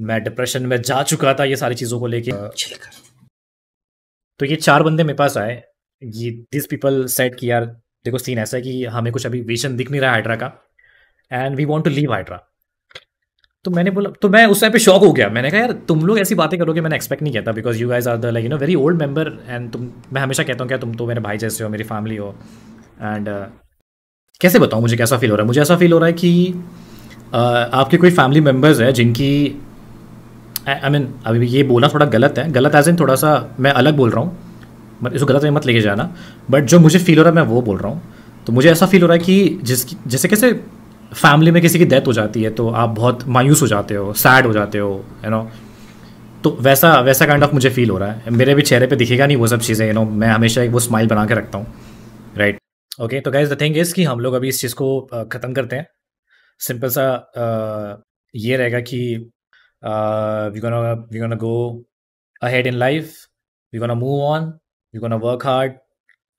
मैं डिप्रेशन में जा चुका था ये सारी चीज़ों को लेके तो ये चार बंदे मेरे पास आए ये दिस पीपल सेट कि यार देखो सीन ऐसा है कि हमें कुछ अभी विजन दिख नहीं रहा हाइड्रा का and we want to leave Hydra तो मैंने बोला तो मैं उस टाइम पे शॉक हो गया मैंने कहा यार तुम लोग ऐसी बातें करोगे मैंने एक्सपेक्ट नहीं किया था because you guys are the like you know very old member and तुम मैं हमेशा कहता हूँ क्या तुम तो मेरे भाई जैसे हो मेरी फैमिली हो एंड uh, कैसे बताऊँ मुझे कैसा फील हो रहा है मुझे ऐसा फील हो रहा है कि uh, आपके कोई फैमिली मेम्बर्स है जिनकी आई मीन अभी ये बोलना थोड़ा गलत है गलत एज इन थोड़ा सा मैं अलग बोल रहा हूँ बट इसको गलत में मत लेके जाना बट जो मुझे फील हो रहा है मैं वो बोल रहा हूँ तो मुझे ऐसा फील हो रहा है कि जिसकी जैसे कैसे फैमिली में किसी की डेथ हो जाती है तो आप बहुत मायूस हो जाते हो सैड हो जाते हो यू नो तो वैसा वैसा काइंड ऑफ मुझे फील हो रहा है मेरे भी चेहरे पे दिखेगा नहीं वो सब चीज़ें यू नो मैं हमेशा एक वो स्माइल बना के रखता हूँ राइट ओके तो गाइज द थिंग इज़ कि हम लोग अभी इस चीज़ को ख़त्म करते हैं सिंपल सा आ, ये रहेगा कि Uh, we're gonna we're gonna go ahead in life we're gonna move on we're gonna work hard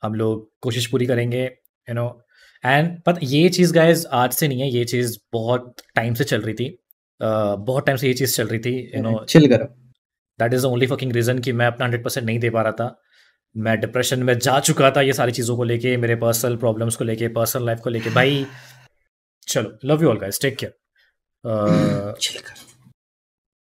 हम लोग कोशिश पूरी करेंगे यू नो एंड बट ये चीज़ गाइज आज से नहीं है ये चीज़ बहुत टाइम से चल रही थी uh, बहुत टाइम से ये चीज़ चल रही थी यू नो चिल करो that is the only fucking reason कि मैं अपना हंड्रेड परसेंट नहीं दे पा रहा था मैं डिप्रेशन में जा चुका था ये सारी चीज़ों को लेके मेरे पर्सनल प्रॉब्लम्स को लेके पर्सनल लाइफ को लेके भाई चलो love you all guys take care chill करो